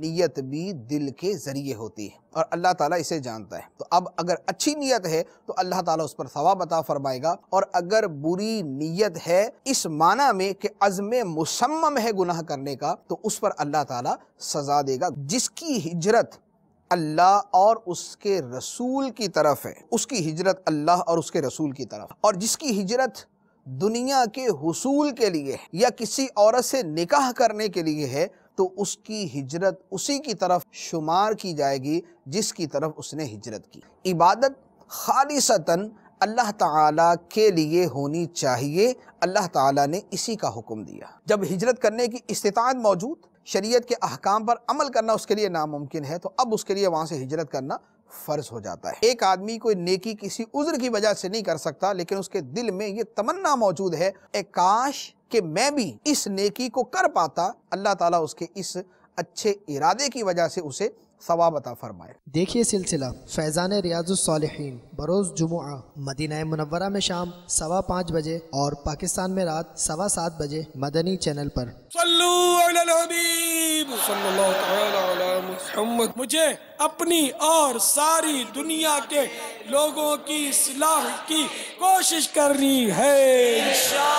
نیت بھی دل کے ذریعے ہوتی ہے اور اللہ تعالیٰ اسے جانتا ہے تو اب اگر اچھی نیت ہے تو اللہ تعالیٰ اس پر ثواب عطا فرمائے گا اور اگر بری نیت ہے اس معنی میں کہ عزم مسمم ہے گناہ کرنے کا تو اس پر اللہ تعالیٰ سزا دے گا جس کی ہجرت اللہ اور اس کے رسول کی طرف ہے اس کی ہجرت اللہ اور اس کے رسول کی طرف اور جس کی ہجرت دنیا کے حصول کے لیے ہے یا کسی عورت سے نکاح کرنے کے لیے ہے تو اس کی ہجرت اسی کی طرف شمار کی جائے گی جس کی طرف اس نے ہجرت کی عبادت خالصتاً اللہ تعالیٰ کے لیے ہونی چاہیے اللہ تعالیٰ نے اسی کا حکم دیا جب ہجرت کرنے کی استطاعت موجود شریعت کے احکام پر عمل کرنا اس کے لیے ناممکن ہے تو اب اس کے لیے وہاں سے ہجرت کرنا فرض ہو جاتا ہے ایک آدمی کوئی نیکی کسی عذر کی وجہ سے نہیں کر سکتا لیکن اس کے دل میں یہ تمنا موجود ہے اے کاش کہ میں بھی اس نیکی کو کر پاتا اللہ تعالیٰ اس کے اس اچھے ارادے کی وجہ سے اسے ثواب عطا فرمائے دیکھیے سلسلہ فیضان ریاض الصالحین بروز جمعہ مدینہ منورہ میں شام سوا پانچ بجے اور پاکستان میں رات سوا سات بجے مدنی چینل پر صلو علی علی الحبیب اللہ تعالی محمد مجھے اپنی اور ساری دنیا کے لوگوں کی کی کوشش کرنی ہے انشاءاللہ